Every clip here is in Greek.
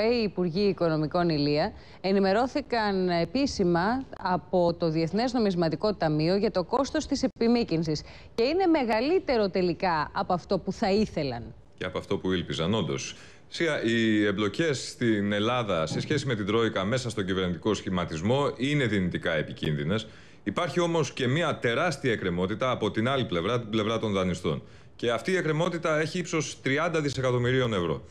Οι Υπουργοί Οικονομικών Ηλία ενημερώθηκαν επίσημα από το Διεθνές Νομισματικό Ταμείο για το κόστος της επιμήκυνσης. και είναι μεγαλύτερο τελικά από αυτό που θα ήθελαν. Και από αυτό που ήλπιζαν όντως. Σία, Οι εμπλοκές στην Ελλάδα σε σχέση με την Τρόικα μέσα στον κυβερνητικό σχηματισμό είναι δυνητικά επικίνδυνες. Υπάρχει όμως και μια τεράστια εκκρεμότητα από την άλλη πλευρά, την πλευρά των δανειστών. Και αυτή η εκκρεμότητα έχει ύψος 30 δισεκατομμυρίων ευρώ.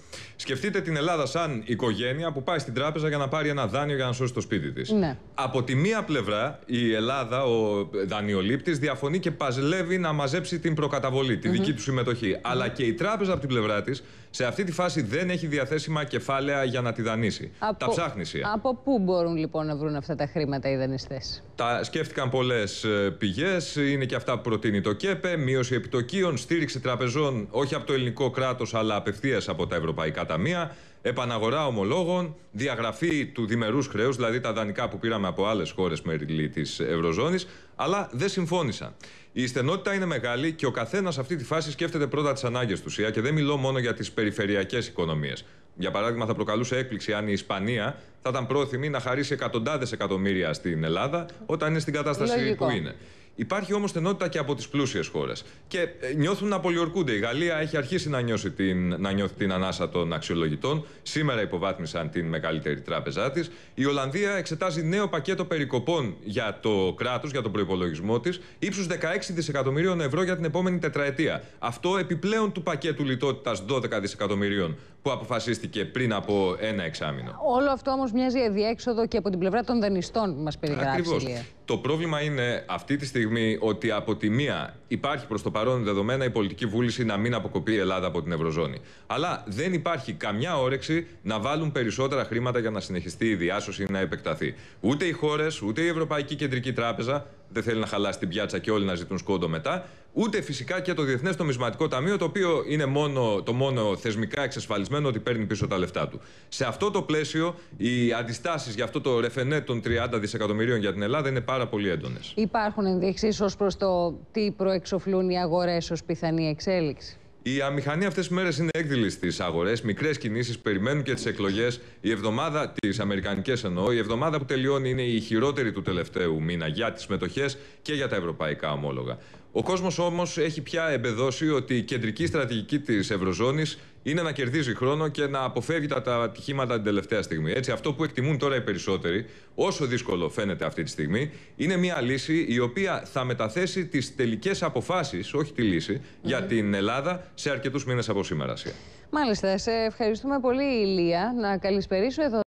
Σκεφτείτε την Ελλάδα σαν οικογένεια που πάει στην τράπεζα για να πάρει ένα δάνειο για να σώσει το σπίτι της. Ναι. Από τη μία πλευρά, η Ελλάδα, ο δανειολήπτης, διαφωνεί και παζλεύει να μαζέψει την προκαταβολή, τη δική του συμμετοχή. Αλλά και η τράπεζα από την πλευρά της, σε αυτή τη φάση δεν έχει διαθέσιμα κεφάλαια για να τη δανείσει. Τα ψάχνει. Από πού μπορούν λοιπόν να βρουν αυτά τα χρήματα οι δανειστές τα σκέφτηκαν πολλές ε, πηγές. Είναι και αυτά που προτείνει το ΚΕΠΕ. Μείωση επιτοκίων, στήριξη τραπεζών όχι από το ελληνικό κράτος, αλλά απευθείας από τα ευρωπαϊκά ταμεία. Επαναγορά ομολόγων, διαγραφή του διμερούς χρέους, δηλαδή τα δανεικά που πήραμε από άλλες χώρες μέλη της Ευρωζώνης. Αλλά δεν συμφώνησαν. Η στενότητα είναι μεγάλη και ο καθένας αυτή τη φάση σκέφτεται πρώτα τις ανάγκες του ΣΥΑ και δεν μιλώ μόνο για τις περιφερειακές οικονομίες. Για παράδειγμα, θα προκαλούσε έκπληξη αν η Ισπανία θα ήταν πρόθυμη να χαρίσει εκατοντάδες εκατομμύρια στην Ελλάδα όταν είναι στην κατάσταση Λογικό. που είναι. Υπάρχει όμως στενότητα και από τις πλούσιες χώρες. Και ε, νιώθουν να πολιορκούνται. Η Γαλλία έχει αρχίσει να, νιώσει την, να νιώθει την ανάσα των αξιολογητών. Σήμερα υποβάθμισαν την μεγαλύτερη τράπεζά της. Η Ολλανδία εξετάζει νέο πακέτο περικοπών για το κράτος, για τον προπολογισμό της, ύψους 16 δισεκατομμυρίων ευρώ για την επόμενη τετραετία. Αυτό επιπλέον του πακέτου λιτότητας 12 δισεκατομμυρίων που αποφασίστηκε πριν από ένα εξάμεινο. Όλο αυτό όμως μοιάζει αδιέξοδο και από την πλευρά των δανειστών που μας περιγράφει. Ακριβώ. Το πρόβλημα είναι αυτή τη στιγμή ότι από τη μία υπάρχει προς το παρόν δεδομένα η πολιτική βούληση να μην αποκοπεί η Ελλάδα από την Ευρωζώνη. Αλλά δεν υπάρχει καμιά όρεξη να βάλουν περισσότερα χρήματα για να συνεχιστεί η διάσωση ή να επεκταθεί. Ούτε οι χώρες, ούτε η Ευρωπαϊκή Κεντρική Τράπεζα, δεν θέλει να χαλάσει την πιάτσα και όλοι να ζητούν σκόντο μετά. Ούτε φυσικά και το Διεθνές Νομισματικό Ταμείο, το οποίο είναι μόνο, το μόνο θεσμικά εξασφαλισμένο ότι παίρνει πίσω τα λεφτά του. Σε αυτό το πλαίσιο, οι αντιστάσεις για αυτό το ρεφενέ των 30 δισεκατομμυρίων για την Ελλάδα είναι πάρα πολύ έντονες. Υπάρχουν ενδείξεις ως προς το τι προεξοφλούν οι αγορές ως πιθανή εξέλιξη. Η αμηχανία αυτές τις μέρες είναι έκδηλη στις αγορές. Μικρές κινήσεις περιμένουν και τις εκλογές. Η εβδομάδα, τις Αμερικανικές εννοώ, η εβδομάδα που τελειώνει είναι η χειρότερη του τελευταίου μήνα για τις μετοχές και για τα ευρωπαϊκά ομόλογα. Ο κόσμος όμως έχει πια εμπεδώσει ότι η κεντρική στρατηγική της Ευρωζώνης είναι να κερδίζει χρόνο και να αποφεύγει τα ατυχήματα την τελευταία στιγμή. Έτσι, αυτό που εκτιμούν τώρα οι περισσότεροι, όσο δύσκολο φαίνεται αυτή τη στιγμή, είναι μια λύση η οποία θα μεταθέσει τις τελικές αποφάσεις, όχι τη λύση, για την Ελλάδα σε αρκετούς μήνες από σήμερα. Μάλιστα. Σε ευχαριστούμε πολύ, Ηλία. Να καλησπερίσω εδώ.